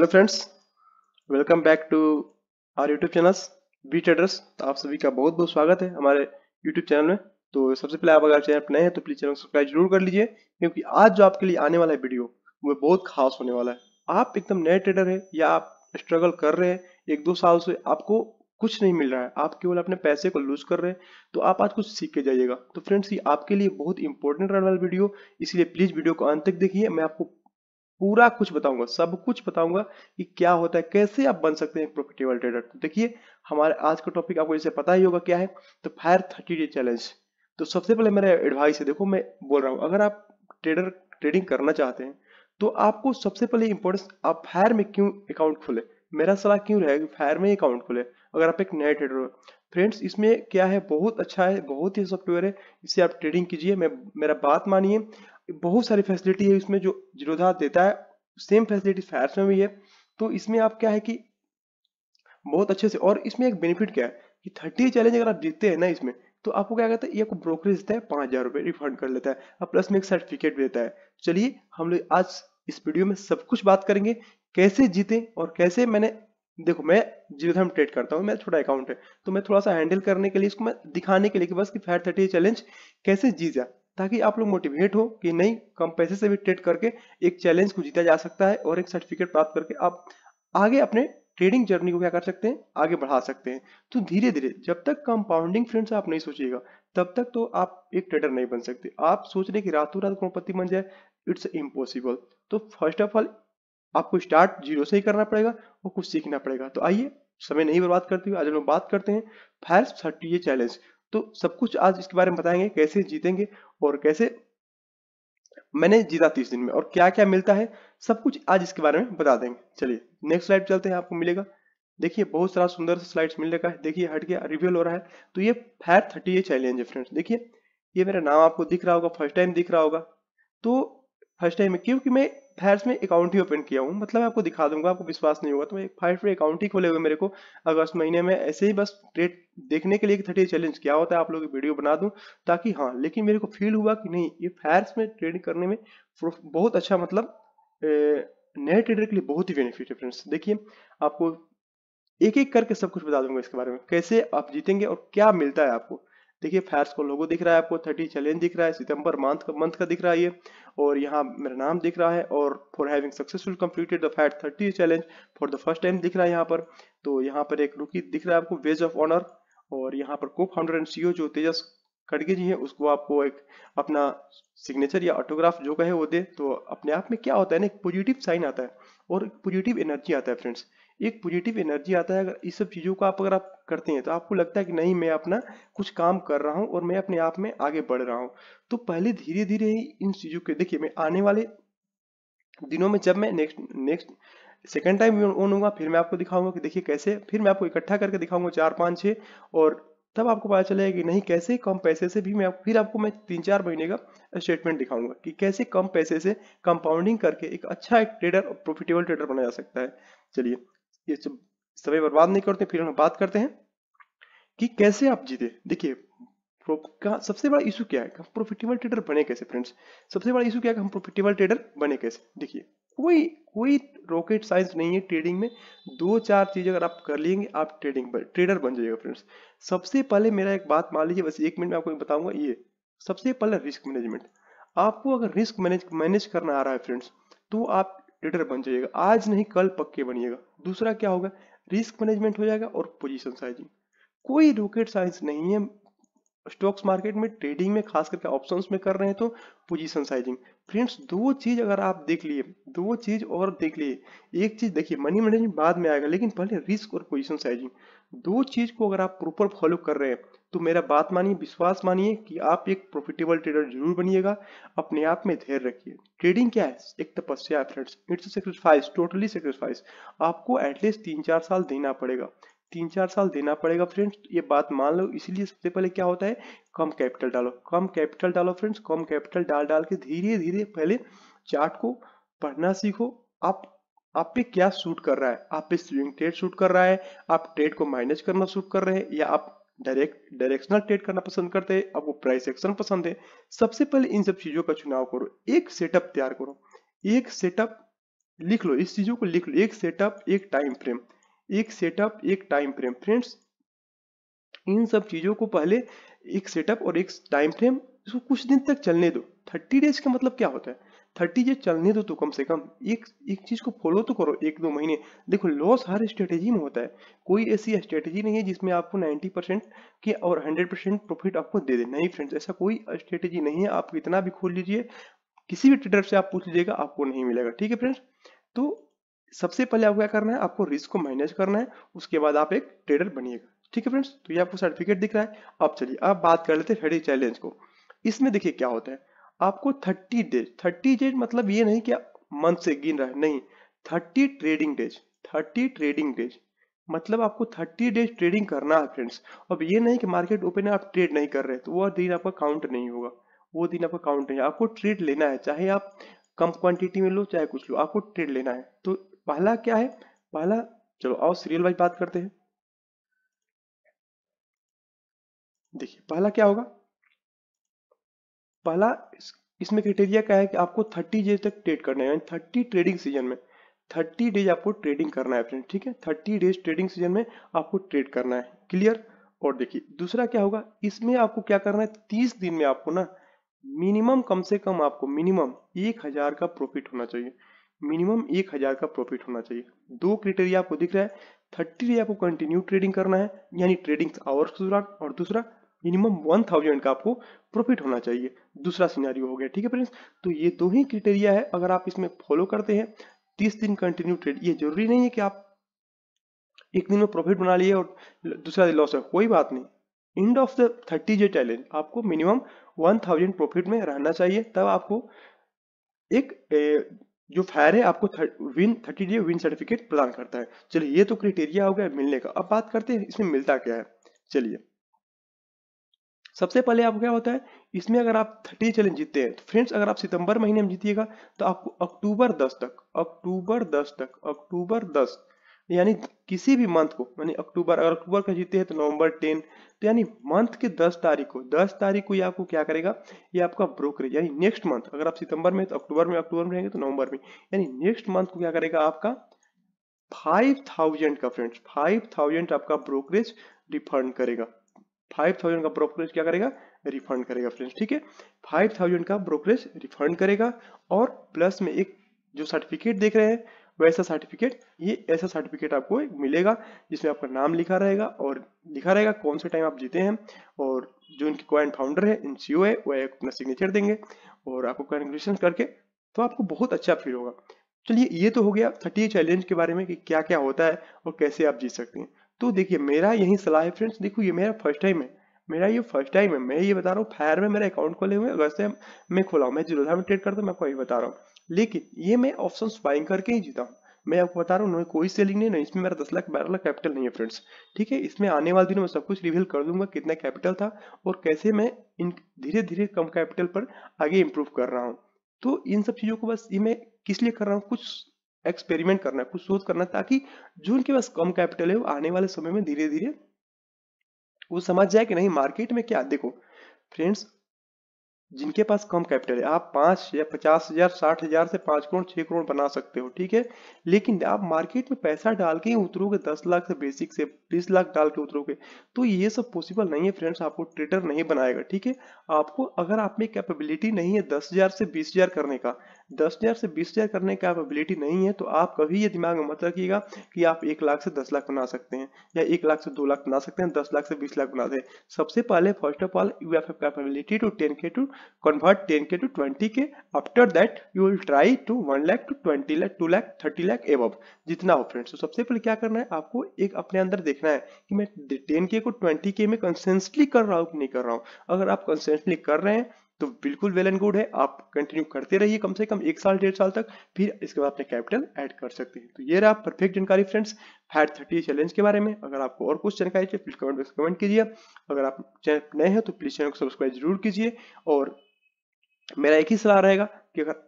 hello friends welcome back to our YouTube channel B Traders तो आप सभी का बहुत बहुत स्वागत है हमारे यूट्यूब चैनल में तो सबसे पहले आप अगर चैनल नए हैं तो प्लीज चैनल सब्सक्राइब जरूर कर लीजिए क्योंकि आज जो आपके लिए आने वाला है वीडियो वो बहुत खास होने वाला है आप एकदम नए ट्रेडर है या आप स्ट्रगल कर रहे हैं एक दो साल से आपको कुछ नहीं मिल रहा है आप केवल अपने पैसे को लूज कर रहे हैं तो आप आज कुछ सीख के जाइएगा तो फ्रेंड्स ये आपके लिए बहुत इंपॉर्टेंट रहने वाला वीडियो इसलिए प्लीज वीडियो को अंत तक देखिए मैं आपको पूरा कुछ बताऊंगा सब कुछ बताऊंगा कि क्या होता है कैसे आप बन सकते हैं प्रॉफिटेबल ट्रेडर तो देखिए हमारे आज का टॉपिक आपको जैसे पता ही होगा क्या है तो फायर थर्टी डे चैलेंज तो सबसे पहले मेरा एडवाइस है देखो मैं बोल रहा हूँ अगर आप ट्रेडर ट्रेडिंग करना चाहते हैं तो आपको सबसे पहले इंपॉर्टेंस आप फायर में क्यों अकाउंट खोले मेरा सलाह क्यों रहेगा कि फायर में अकाउंट खोले अगर आप एक नए ट्रेडर हो फ्रेंड्स इसमें क्या है बहुत अच्छा है बहुत ही सॉफ्टवेयर है इससे आप ट्रेडिंग कीजिए मैं मेरा बात मानिए बहुत सारी फैसिलिटी है इसमें जो जीरोधा देता है सेम फैसिलिटी फायर्स में भी है तो इसमें आप क्या है कि बहुत अच्छे से और इसमें एक बेनिफिट क्या है कि थर्टी चैलेंज अगर आप जीतते हैं ना इसमें तो आपको क्या कहता है ये आपको ब्रोकरेज देता है पाँच हज़ार रुपये रिफंड कर लेता है और प्लस में एक सर्टिफिकेट देता है चलिए हम लोग आज इस वीडियो में सब कुछ बात करेंगे कैसे जीते और कैसे मैंने देखो मैं जीरोधाम ट्रेड करता हूँ मेरा छोटा अकाउंट है तो मैं थोड़ा सा हैंडल करने के लिए इसको मैं दिखाने के लिए कि बस कि फैट थर्टी चैलेंज कैसे जीत जाए ताकि आप लोग मोटिवेट हो कि नहीं कम पैसे से भी ट्रेड करके एक चैलेंज को जीता जा सकता है और एक सर्टिफिकेट प्राप्त करके आप आगे अपने ट्रेडिंग जर्नी को क्या कर सकते हैं आगे बढ़ा सकते हैं तो धीरे धीरे जब तक कंपाउंडिंग फ्रेंड्स आप नहीं सोचिएगा तब तक तो आप एक ट्रेडर नहीं बन सकते आप सोच रहे कि रातों रात करोड़पति बन जाए इट्स इम्पॉसिबल तो फर्स्ट ऑफ ऑल आपको स्टार्ट जीरो से ही करना पड़ेगा और कुछ सीखना पड़ेगा तो आइए समय नहीं बर्बाद करते हुए आज हम बात करते हैं फायर थर्टी चैलेंज तो सब कुछ आज इसके बारे में बताएंगे कैसे जीतेंगे और कैसे मैंने जीता तीस दिन में और क्या क्या मिलता है सब कुछ आज इसके बारे में बता देंगे चलिए नेक्स्ट स्लाइड चलते हैं आपको मिलेगा देखिए बहुत सारा सुंदर स्लाइड्स मिल रहा है देखिए हट गया रिव्यूल हो रहा है तो ये फायर थर्टी ये चैलेंज है फ्रेंड्स देखिए ये मेरा नाम आपको दिख रहा होगा फर्स्ट टाइम दिख रहा होगा तो फर्स्ट टाइम में क्योंकि मैं फैर्स में अकाउंट ही ओपन किया हूँ मतलब आपको दिखा दूंगा आपको विश्वास नहीं होगा तो मैं फाइव फ्री अकाउंट ही खोले हुए मेरे को अगस्त महीने में ऐसे ही बस ट्रेड देखने के लिए थर्टी चैलेंज क्या होता है आप लोग वीडियो बना दूं ताकि हाँ लेकिन मेरे को फील हुआ कि नहीं ये फैर्स में ट्रेडिंग करने में बहुत अच्छा मतलब नए ट्रेडर के लिए बहुत ही बेनिफिट है फ्रेंड्स देखिए आपको एक एक करके सब कुछ बता दूंगा इसके बारे में कैसे आप जीतेंगे और क्या मिलता है आपको देखिए फैर्स को लोगो दिख रहा है आपको थर्टी चैलेंज दिख रहा है सितंबर मंथ का मंथ का दिख रहा है ये और यहाँ मेरा नाम दिख रहा है और for having successful completed the fat thirty challenge for the first time दिख रहा है यहाँ पर तो यहाँ पर एक रुकी दिख रहा है आपको वेज ऑफ ऑनर और यहाँ पर को फाउंडर एंड सीईओ जो तेजस खड़गे जी है उसको आपको एक अपना सिग्नेचर या ऑटोग्राफ जो कहे वो दे तो अपने आप में क्या होता है ना एक पॉजिटिव साइन आता है और पॉजिटिव एनर्जी आता है फ्रेंड्स एक पॉजिटिव एनर्जी आता है अगर इस सब चीज़ों को आप अगर आप करते हैं तो आपको लगता है कि नहीं मैं अपना कुछ काम कर रहा हूँ और मैं अपने आप में आगे बढ़ रहा हूँ तो पहले धीरे धीरे ही इन चीज़ों के देखिए मैं आने वाले दिनों में जब मैं next next second time on होगा फिर मैं आपको दिखाऊंगा कि देखिए कैसे फिर मैं आपको इकट्ठा करके दिखाऊंगा चार पाँच छः और तब आपको पता चलेगा कि नहीं कैसे कम पैसे से भी मैं फिर आपको मैं तीन चार महीने का स्टेटमेंट दिखाऊंगा कि कैसे कम पैसे से कंपाउंडिंग करके एक अच्छा एक ट्रेडर प्रॉफिटेबल ट्रेडर बना जा सकता है चलिए ये समय बर्बाद नहीं करते फिर हम बात करते हैं कि कैसे आप जीते देखिए का सबसे बड़ा इशू क्या है हम प्रॉफिटेबल ट्रेडर बने कैसे फ्रेंड्स सबसे बड़ा इशू क्या है हम प्रॉफिटेबल ट्रेडर बने कैसे देखिए कोई कोई रॉकेट साइंस नहीं है ट्रेडिंग में दो चार चीज अगर आप कर लेंगे आप ट्रेडिंग ट्रेडर बन जाइएगा फ्रेंड्स सबसे पहले मेरा एक बात मान लीजिए बस एक मिनट में आपको बताऊंगा ये सबसे पहले रिस्क मैनेजमेंट आपको अगर रिस्क मैनेज मैनेज करना आ रहा है फ्रेंड्स तो आप ट्रेडर बन जाइएगा आज नहीं कल पक्के बनिएगा दूसरा क्या होगा रिस्क मैनेजमेंट हो जाएगा और पोजिशन साइजिंग कोई रॉकेट साइंस नहीं है स्टॉक्स मार्केट में ट्रेडिंग में खास करके ऑप्शंस में कर रहे हैं तो पोजीशन साइजिंग फ्रेंड्स दो चीज अगर आप देख लिए दो चीज और देख लिए एक चीज देखिए मनी मैनेजमेंट बाद में आएगा लेकिन पहले रिस्क और पोजीशन साइजिंग दो चीज को अगर आप प्रॉपर फॉलो कर रहे हैं तो मेरा बात मानिए विश्वास मानिए कि आप एक प्रॉफिटेबल ट्रेडर जरूर बनिएगा अपने आप में धैर्य रखिए ट्रेडिंग क्या है एक तपस्या friends it's sacrifice totally sacrifice आपको एटलीस्ट तीन चार साल देना पड़ेगा तीन चार साल देना पड़ेगा फ्रेंड्स ये बात मान लो इसलिए सबसे पहले क्या होता है कम कैपिटल डालो कम कैपिटल डालो फ्रेंड्स कम कैपिटल डाल डाल के धीरे धीरे पहले चार्ट को पढ़ना सीखो आप आप पे क्या सूट कर रहा है आप पे स्विंग ट्रेड सूट कर रहा है आप ट्रेड को माइनस करना सूट कर रहे हैं या आप डायरेक्ट डायरेक्शनल ट्रेड करना पसंद करते हैं आपको प्राइस एक्शन पसंद है सबसे पहले इन सब चीजों का चुनाव करो एक सेटअप तैयार करो एक सेटअप लिख लो इस चीजों को लिख लो एक सेटअप एक टाइम फ्रेम एक सेटअप एक टाइम फ्रेम फ्रेंड्स इन सब चीजों को पहले एक सेटअप और एक टाइम फ्रेम इसको कुछ दिन तक चलने दो थर्टी डेज का मतलब क्या होता है थर्टी डेज चलने दो तो कम से कम एक एक चीज को फॉलो तो करो एक दो महीने देखो लॉस हर स्ट्रेटेजी में होता है कोई ऐसी स्ट्रेटेजी नहीं है जिसमें आपको 90 परसेंट के और 100 परसेंट प्रॉफिट आपको दे दे नहीं फ्रेंड्स ऐसा कोई स्ट्रेटेजी नहीं है आप कितना भी खोल लीजिए किसी भी ट्रेडर से आप पूछ लीजिएगा आपको नहीं मिलेगा ठीक है फ्रेंड्स तो सबसे पहले आपको क्या करना है आपको रिस्क को मैनेज करना है उसके बाद आप एक ट्रेडर बनिएगा ठीक है फ्रेंड्स तो ये आपको सर्टिफिकेट दिख रहा है अब चलिए अब बात कर लेते हैं चैलेंज को इसमें देखिए क्या होता है आपको थर्टी डेज थर्टी डेज मतलब ये नहीं कि मंथ से गिन रहा है नहीं thirty trading days thirty trading days मतलब आपको 30 डेज ट्रेडिंग करना है फ्रेंड्स अब ये नहीं कि मार्केट ओपन है आप ट्रेड नहीं कर रहे तो वो दिन आपका काउंट नहीं होगा वो दिन आपका काउंट नहीं आपको ट्रेड लेना है चाहे आप कम क्वांटिटी में लो चाहे कुछ लो आपको ट्रेड लेना है तो पहला क्या है पहला चलो आओ सीरियल वाइज बात करते हैं देखिए पहला क्या होगा पहला इसमें क्रिटेरिया क्या है कि आपको 30 डेज तक ट्रेड करना है यानी 30 ट्रेडिंग सीजन में 30 डेज आपको ट्रेडिंग करना है फ्रेंड ठीक है 30 डेज ट्रेडिंग सीजन में आपको ट्रेड करना है क्लियर और देखिए दूसरा क्या होगा इसमें आपको क्या करना है 30 दिन में आपको ना मिनिमम कम से कम आपको मिनिमम एक हजार का प्रॉफिट होना चाहिए मिनिमम एक हजार का प्रॉफिट होना चाहिए दो क्रिटेरिया आपको दिख रहा है थर्टी डे आपको कंटिन्यू ट्रेडिंग करना है यानी ट्रेडिंग आवर्स के दौरान और दूसरा मिनिमम वन थाउजेंड का आपको प्रॉफिट होना चाहिए दूसरा सिनारियो हो गया ठीक है फ्रेंड्स तो ये दो ही क्रिटेरिया है अगर आप इसमें फॉलो करते हैं तीस दिन कंटिन्यू ट्रेड ये जरूरी नहीं है कि आप एक दिन में प्रॉफिट बना लिए और दूसरा दिन लॉस है कोई बात नहीं end of the thirty J challenge आपको मिनिमम वन थाउजेंड प्रॉफिट में रहना चाहिए तब आपको एक जो फायर है आपको win thirty day win certificate प्रदान करता है चलिए ये तो क्राइटेरिया हो गया मिलने का अब बात करते हैं इसमें मिलता क्या है चलिए सबसे पहले आपको क्या होता है इसमें अगर आप थर्टी चैलेंज जीतते हैं तो फ्रेंड्स अगर आप सितंबर महीने में जीतिएगा तो आपको अक्टूबर दस तक अक्टूबर दस तक अक्टूबर दस यानी किसी भी मंथ को यानी अक्टूबर अगर अक्टूबर का जीते हैं तो नवंबर टेन तो यानी मंथ के दस तारीख को दस तारीख को ये आपको क्या करेगा ये आपका ब्रोकरेज यानी नेक्स्ट मंथ अगर आप सितंबर में तो अक्टूबर में अक्टूबर में रहेंगे तो नवंबर में यानी नेक्स्ट मंथ को क्या करेगा आपका फाइव थाउजेंड का फ्रेंड्स फाइव थाउजेंड आपका ब्रोकरेज रिफंड करेगा फाइव थाउजेंड का ब्रोकरेज क्या करेगा रिफंड करेगा फ्रेंड्स ठीक है फाइव थाउजेंड का ब्रोकरेज रिफंड करेगा और प्लस में एक जो सर्टिफिकेट देख रहे हैं वैसा सर्टिफिकेट ये ऐसा सर्टिफिकेट आपको मिलेगा जिसमें आपका नाम लिखा रहेगा और लिखा रहेगा कौन से टाइम आप जीते हैं और जो इनके को एंड फाउंडर है इन सी है वह अपना सिग्नेचर देंगे और आपको कंग्रेचुलेशन करके तो आपको बहुत अच्छा फील होगा चलिए ये तो हो गया थर्टी चैलेंज के बारे में कि क्या क्या होता है और कैसे आप जीत सकते हैं तो देखिए मेरा यही सलाह है फ्रेंड्स देखो ये मेरा फर्स्ट टाइम है मेरा ये फर्स्ट टाइम है मैं ये बता रहा हूँ फायर में मेरा अकाउंट खोले हुए अगस्त से मैं खोला हूँ मैं जिरोधा ट्रेड करता हूँ मैं आपको ये बता रहा हूँ लेकिन ये मैं ऑप्शन बाइंग करके ही जीता हूँ मैं आपको बता रहा हूँ कोई सेलिंग नहीं ना इसमें मेरा दस लाख बारह लाख कैपिटल नहीं है फ्रेंड्स ठीक है इसमें आने वाले दिनों में सब कुछ रिवील कर दूंगा कितना कैपिटल था और कैसे मैं इन धीरे धीरे कम कैपिटल पर आगे इम्प्रूव कर रहा हूँ तो इन सब चीज़ों को बस ये मैं किस लिए कर रहा हूँ कुछ एक्सपेरिमेंट करना है कुछ शोध करना ताकि जो उनके पास कम कैपिटल है वो आने वाले समय में धीरे धीरे वो समझ जाए कि नहीं मार्केट में क्या देखो फ्रेंड्स जिनके पास कम कैपिटल है आप पांच या पचास हजार साठ हजार से पांच करोड़ छह करोड़ बना सकते हो ठीक है लेकिन आप मार्केट में पैसा डाल के उतरोगे दस लाख से बेसिक से तीस लाख डाल के उतरोगे तो ये सब पॉसिबल नहीं है फ्रेंड्स आपको ट्रेडर नहीं बनाएगा ठीक है आपको अगर आप में कैपेबिलिटी नहीं है दस हजार से बीस हजार करने का दस हजार से बीस हजार करने का कैपेबिलिटी नहीं है तो आप कभी ये दिमाग में मत रखिएगा कि आप एक लाख से दस लाख बना सकते हैं या एक लाख से दो लाख बना सकते हैं दस लाख से बीस लाख बना दे सबसे पहले first of all you have capability to ten K to convert ten K to twenty K after that you will try to one lakh to twenty lakh to lakh thirty lakh above जितना हो फ्रेंड्स तो सबसे पहले क्या करना है आपको एक अपने अंदर देख देखना है कि मैं टेन के को ट्वेंटी के में कंसेंसली कर रहा हूँ नहीं कर रहा हूँ अगर आप कंसेंसली कर रहे हैं तो बिल्कुल वेल एंड गुड है आप कंटिन्यू करते रहिए कम से कम एक साल डेढ़ साल तक फिर इसके बाद अपने कैपिटल ऐड कर सकते हैं तो ये रहा परफेक्ट जानकारी फ्रेंड्स हैड थर्टी चैलेंज के बारे में अगर आपको और कुछ जानकारी चाहिए प्लीज कमेंट बॉक्स कमेंट कीजिए अगर आप चैनल नए हैं तो प्लीज चैनल को सब्सक्राइब जरूर कीजिए और मेरा एक ही सलाह रहेगा कि अगर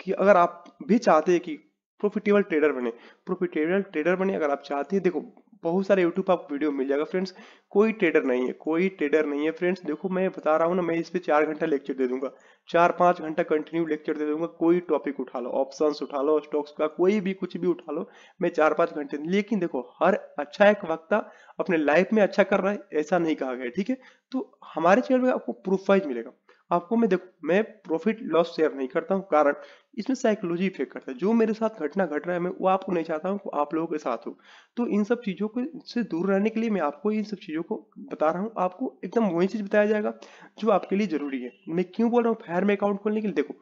कि अगर आप भी चाहते हैं कि प्रोफिटेबल ट्रेडर बने प्रोफिटेबल ट्रेडर बने अगर आप चाहते हैं देखो बहुत सारे यूट्यूब आपको वीडियो मिल जाएगा फ्रेंड्स कोई ट्रेडर नहीं है कोई ट्रेडर नहीं है फ्रेंड्स देखो मैं बता रहा हूँ ना मैं इस पर चार घंटा लेक्चर दे दूंगा चार पांच घंटा कंटिन्यू लेक्चर दे दूंगा कोई टॉपिक उठा लो ऑप्शन उठा लो स्टॉक्स का कोई भी कुछ भी उठा लो मैं चार पांच घंटे लेकिन देखो हर अच्छा एक वक्ता अपने लाइफ में अच्छा कर रहा है ऐसा नहीं कहा गया ठीक है तो हमारे चैनल में आपको प्रूफ वाइज मिलेगा आपको मैं देखो मैं प्रॉफिट लॉस शेयर नहीं करता हूँ कारण इसमें साइकोलॉजी इफेक्ट करता है जो मेरे साथ घटना घट रहा है मैं वो आपको नहीं चाहता हूँ आप लोगों के साथ हो तो इन सब चीज़ों को से दूर रहने के लिए मैं आपको इन सब चीज़ों को बता रहा हूँ आपको एकदम वही चीज़ बताया जाएगा जो आपके लिए जरूरी है मैं क्यों बोल रहा हूँ फायर में अकाउंट खोलने के लिए देखो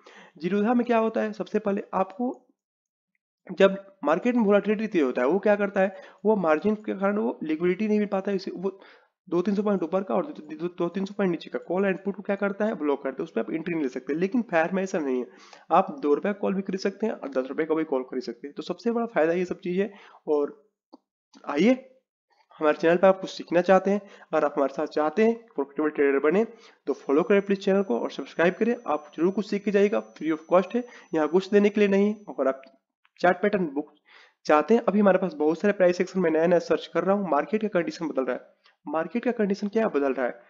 जीरोधा में क्या होता है सबसे पहले आपको जब मार्केट में वोलाटिलिटी होता है वो क्या करता है वो मार्जिन के कारण वो लिक्विडिटी नहीं मिल पाता है इसे वो दो तीन सौ पॉइंट ऊपर का और दो, तीन सौ पॉइंट नीचे का कॉल एंड पुट को क्या करता है ब्लॉक करता है उस पर आप एंट्री नहीं ले सकते लेकिन फायर में ऐसा नहीं है आप दो रुपये कॉल भी खरीद सकते हैं और दस रुपए का भी कॉल खरीद सकते हैं तो सबसे बड़ा फायदा ये सब चीज़ है और आइए हमारे चैनल पर आप कुछ सीखना चाहते हैं अगर आप हमारे साथ चाहते हैं प्रॉफिटेबल ट्रेडर बने तो फॉलो करें प्लीज चैनल को और सब्सक्राइब करें आप जरूर कुछ सीख के जाएगा फ्री ऑफ कॉस्ट है यहाँ कुछ देने के लिए नहीं अगर आप चार्ट पैटर्न बुक चाहते हैं अभी हमारे पास बहुत सारे प्राइस सेक्शन में नया नया सर्च कर रहा हूँ मार्केट का कंडीशन बदल रहा है मार्केट का कंडीशन क्या बदल रहा है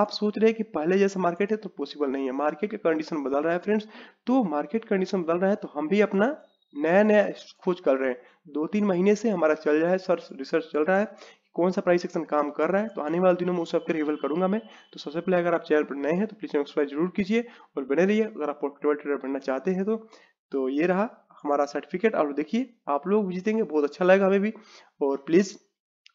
आप सोच रहे हैं कि पहले जैसा मार्केट है तो पॉसिबल नहीं है मार्केट का कंडीशन बदल रहा है फ्रेंड्स तो मार्केट कंडीशन बदल रहा है तो हम भी अपना नया नया खोज कर रहे हैं दो तीन महीने से हमारा चल रहा है सर्च रिसर्च चल रहा है कौन सा प्राइस एक्शन काम कर रहा है तो आने वाले दिनों में उस सबके रिवल करूंगा मैं तो सबसे पहले अगर आप चैनल पर नए हैं तो प्लीज सब्सक्राइब जरूर कीजिए और बने रहिए अगर आप प्रॉफिटेबल ट्रेडर बनना चाहते हैं तो तो ये रहा हमारा सर्टिफिकेट और देखिए आप लोग भी जीतेंगे बहुत अच्छा लगेगा हमें भी और प्लीज़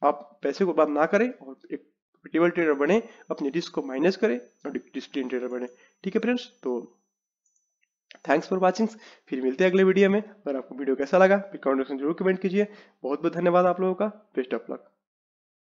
आप पैसे को बात ना करें और एक टेबल ट्रेडर बने अपने रिस्क को माइनस करें और डिसिप्लिन ट्रेडर बने ठीक है फ्रेंड्स तो थैंक्स फॉर वॉचिंग फिर मिलते हैं अगले वीडियो में अगर आपको वीडियो कैसा लगा फिर कमेंट सेक्शन जरूर कमेंट कीजिए बहुत बहुत धन्यवाद आप लोगों का बेस्ट ऑफ लक